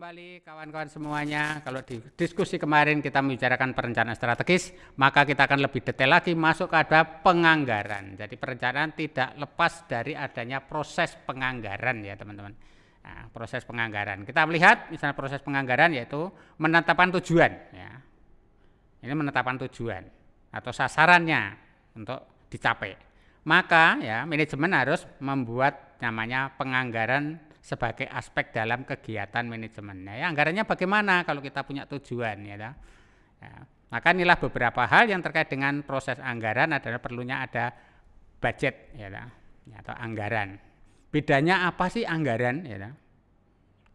kembali kawan-kawan semuanya. Kalau di diskusi kemarin kita membicarakan perencanaan strategis, maka kita akan lebih detail lagi masuk ke ada penganggaran. Jadi perencanaan tidak lepas dari adanya proses penganggaran ya teman-teman. Nah, proses penganggaran. Kita melihat misalnya proses penganggaran yaitu menetapkan tujuan. Ya. Ini menetapkan tujuan atau sasarannya untuk dicapai. Maka ya manajemen harus membuat namanya penganggaran sebagai aspek dalam kegiatan manajemen. ya, anggarannya bagaimana kalau kita punya tujuan ya. Nah, maka inilah beberapa hal yang terkait dengan proses anggaran adalah perlunya ada budget ya, ya atau anggaran. Bedanya apa sih anggaran ya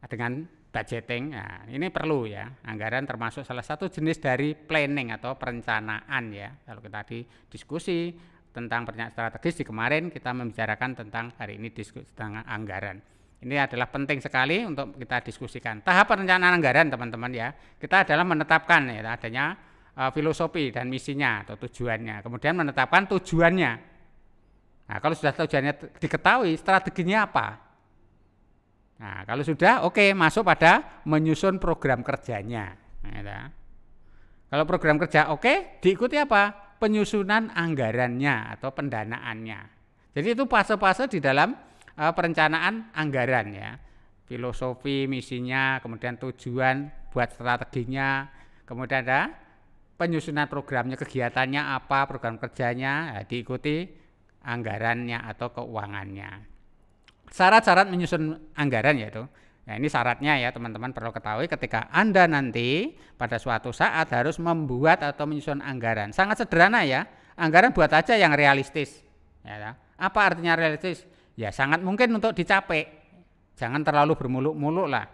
dengan budgeting. Nah, ini perlu ya. Anggaran termasuk salah satu jenis dari planning atau perencanaan ya. Kalau kita tadi diskusi tentang pernyataan strategis di kemarin kita membicarakan tentang hari ini diskusi tentang anggaran. Ini adalah penting sekali untuk kita diskusikan. Tahap perencanaan anggaran teman-teman ya, kita adalah menetapkan ya, adanya uh, filosofi dan misinya atau tujuannya. Kemudian menetapkan tujuannya. Nah kalau sudah tujuannya diketahui, strateginya apa? Nah kalau sudah oke okay, masuk pada menyusun program kerjanya. Nah, gitu ya. kalau program kerja oke, okay, diikuti apa? Penyusunan anggarannya atau pendanaannya. Jadi itu fase-fase di dalam uh, perencanaan anggaran ya. Filosofi, misinya, kemudian tujuan buat strateginya, kemudian ada penyusunan programnya, kegiatannya apa, program kerjanya, ya, diikuti anggarannya atau keuangannya. Syarat-syarat menyusun anggaran yaitu Nah, ini syaratnya ya teman-teman perlu ketahui ketika Anda nanti pada suatu saat harus membuat atau menyusun anggaran. Sangat sederhana ya. Anggaran buat aja yang realistis. Ya, apa artinya realistis? ya sangat mungkin untuk dicapai jangan terlalu bermuluk-muluk lah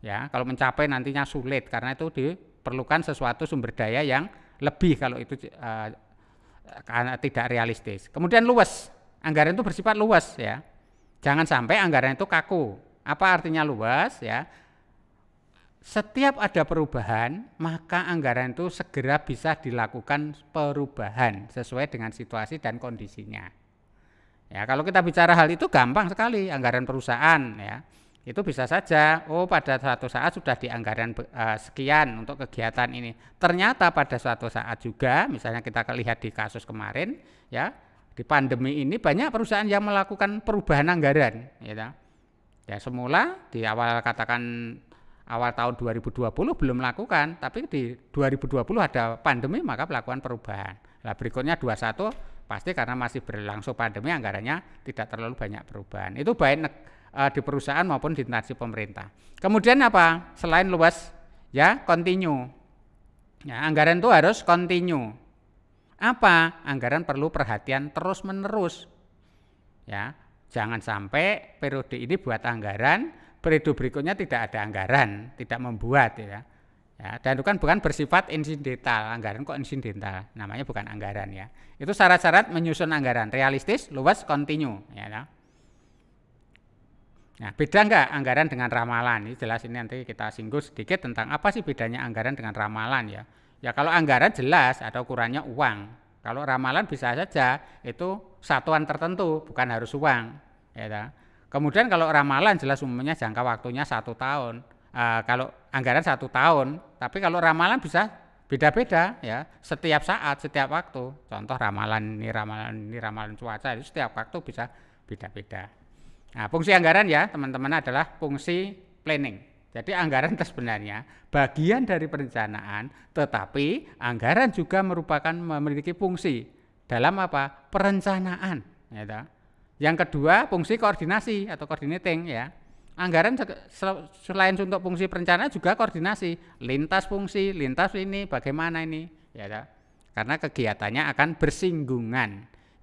ya kalau mencapai nantinya sulit karena itu diperlukan sesuatu sumber daya yang lebih kalau itu uh, tidak realistis kemudian luas anggaran itu bersifat luas ya jangan sampai anggaran itu kaku apa artinya luas ya setiap ada perubahan, maka anggaran itu segera bisa dilakukan perubahan sesuai dengan situasi dan kondisinya. Ya, kalau kita bicara hal itu gampang sekali anggaran perusahaan ya. Itu bisa saja, oh pada suatu saat sudah di anggaran uh, sekian untuk kegiatan ini. Ternyata pada suatu saat juga, misalnya kita lihat di kasus kemarin ya, di pandemi ini banyak perusahaan yang melakukan perubahan anggaran ya. Ya semula di awal katakan awal tahun 2020 belum melakukan, tapi di 2020 ada pandemi maka melakukan perubahan. Nah berikutnya 21 pasti karena masih berlangsung pandemi anggarannya tidak terlalu banyak perubahan. Itu baik uh, di perusahaan maupun di instansi pemerintah. Kemudian apa? Selain luas ya continue. Ya, anggaran itu harus continue. Apa? Anggaran perlu perhatian terus-menerus. Ya, jangan sampai periode ini buat anggaran, periode berikutnya tidak ada anggaran, tidak membuat ya Ya, dan itu kan bukan bersifat insidental, anggaran kok insidental, namanya bukan anggaran ya. Itu syarat-syarat menyusun anggaran, realistis, luas, kontinu. Ya, nah. nah, beda nggak anggaran dengan ramalan? Ini jelas ini nanti kita singgung sedikit tentang apa sih bedanya anggaran dengan ramalan ya. Ya kalau anggaran jelas ada ukurannya uang. Kalau ramalan bisa saja itu satuan tertentu, bukan harus uang. Ya, Kemudian kalau ramalan jelas umumnya jangka waktunya satu tahun. Uh, kalau anggaran satu tahun tapi kalau ramalan bisa beda-beda ya, setiap saat, setiap waktu. Contoh ramalan ini ramalan ini ramalan cuaca itu setiap waktu bisa beda-beda. Nah, fungsi anggaran ya, teman-teman adalah fungsi planning. Jadi anggaran itu sebenarnya bagian dari perencanaan, tetapi anggaran juga merupakan memiliki fungsi dalam apa? perencanaan, ya. Yang kedua, fungsi koordinasi atau coordinating ya anggaran selain untuk fungsi perencanaan juga koordinasi lintas fungsi, lintas ini bagaimana ini ya karena kegiatannya akan bersinggungan.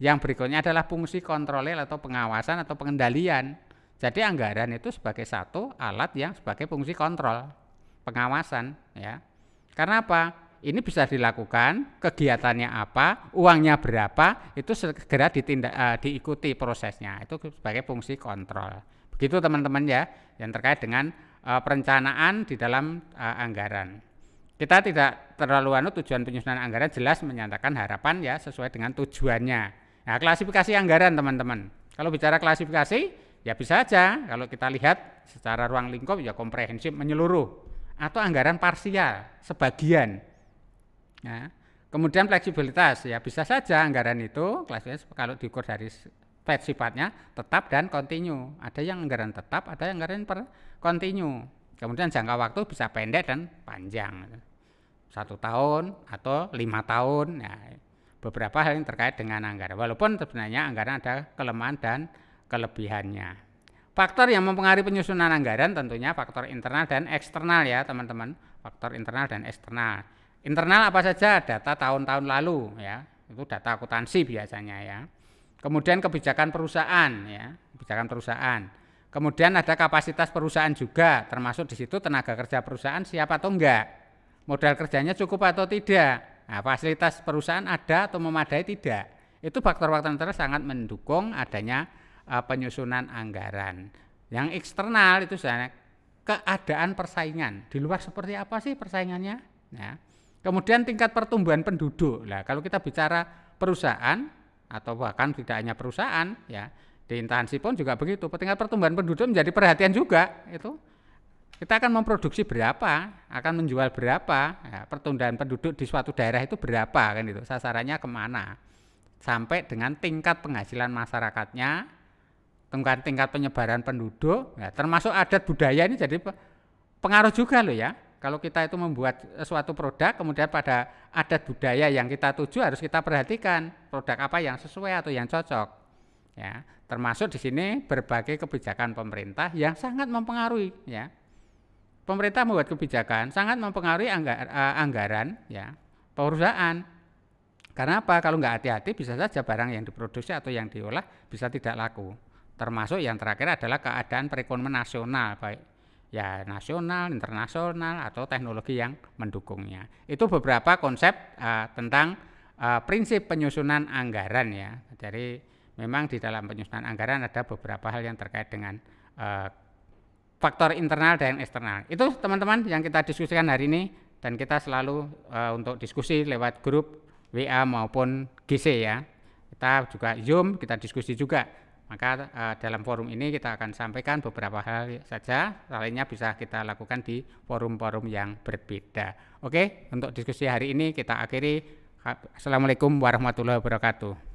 Yang berikutnya adalah fungsi kontrol atau pengawasan atau pengendalian. Jadi anggaran itu sebagai satu alat yang sebagai fungsi kontrol, pengawasan ya. Karena apa? Ini bisa dilakukan, kegiatannya apa, uangnya berapa, itu segera ditindak, uh, diikuti prosesnya. Itu sebagai fungsi kontrol. Begitu teman-teman ya yang terkait dengan uh, perencanaan di dalam uh, anggaran. Kita tidak terlalu anu tujuan penyusunan anggaran jelas menyatakan harapan ya sesuai dengan tujuannya. Nah, klasifikasi anggaran teman-teman. Kalau bicara klasifikasi ya bisa saja kalau kita lihat secara ruang lingkup ya komprehensif menyeluruh atau anggaran parsial sebagian. Nah, kemudian fleksibilitas ya bisa saja anggaran itu klasifikasi kalau diukur dari flat sifatnya tetap dan kontinu. Ada yang anggaran tetap, ada yang anggaran per kontinu. Kemudian jangka waktu bisa pendek dan panjang, satu tahun atau lima tahun. Ya, beberapa hal yang terkait dengan anggaran. Walaupun sebenarnya anggaran ada kelemahan dan kelebihannya. Faktor yang mempengaruhi penyusunan anggaran tentunya faktor internal dan eksternal ya teman-teman. Faktor internal dan eksternal. Internal apa saja? Data tahun-tahun lalu ya. Itu data akuntansi biasanya ya Kemudian kebijakan perusahaan ya, kebijakan perusahaan. Kemudian ada kapasitas perusahaan juga, termasuk di situ tenaga kerja perusahaan siapa atau enggak. Modal kerjanya cukup atau tidak. Nah, fasilitas perusahaan ada atau memadai tidak. Itu faktor-faktor antara sangat mendukung adanya uh, penyusunan anggaran. Yang eksternal itu sebenarnya keadaan persaingan. Di luar seperti apa sih persaingannya? Nah, kemudian tingkat pertumbuhan penduduk. lah. kalau kita bicara perusahaan, atau bahkan tidak hanya perusahaan ya di intansi pun juga begitu tingkat pertumbuhan penduduk menjadi perhatian juga itu kita akan memproduksi berapa akan menjual berapa ya, pertumbuhan penduduk di suatu daerah itu berapa kan itu sasarannya kemana sampai dengan tingkat penghasilan masyarakatnya tingkat tingkat penyebaran penduduk ya, termasuk adat budaya ini jadi pengaruh juga loh ya kalau kita itu membuat eh, suatu produk, kemudian pada adat budaya yang kita tuju harus kita perhatikan produk apa yang sesuai atau yang cocok. Ya, termasuk di sini berbagai kebijakan pemerintah yang sangat mempengaruhi. Ya, pemerintah membuat kebijakan sangat mempengaruhi anggar, eh, anggaran, ya, perusahaan. Karena apa? Kalau nggak hati-hati bisa saja barang yang diproduksi atau yang diolah bisa tidak laku. Termasuk yang terakhir adalah keadaan perekonomian nasional, baik ya nasional, internasional atau teknologi yang mendukungnya. Itu beberapa konsep uh, tentang uh, prinsip penyusunan anggaran ya. Jadi memang di dalam penyusunan anggaran ada beberapa hal yang terkait dengan uh, faktor internal dan eksternal. Itu teman-teman yang kita diskusikan hari ini dan kita selalu uh, untuk diskusi lewat grup WA maupun GC ya. Kita juga Zoom kita diskusi juga maka uh, dalam forum ini kita akan sampaikan beberapa hal saja, lainnya bisa kita lakukan di forum-forum yang berbeda. Oke, untuk diskusi hari ini kita akhiri. Assalamualaikum warahmatullahi wabarakatuh.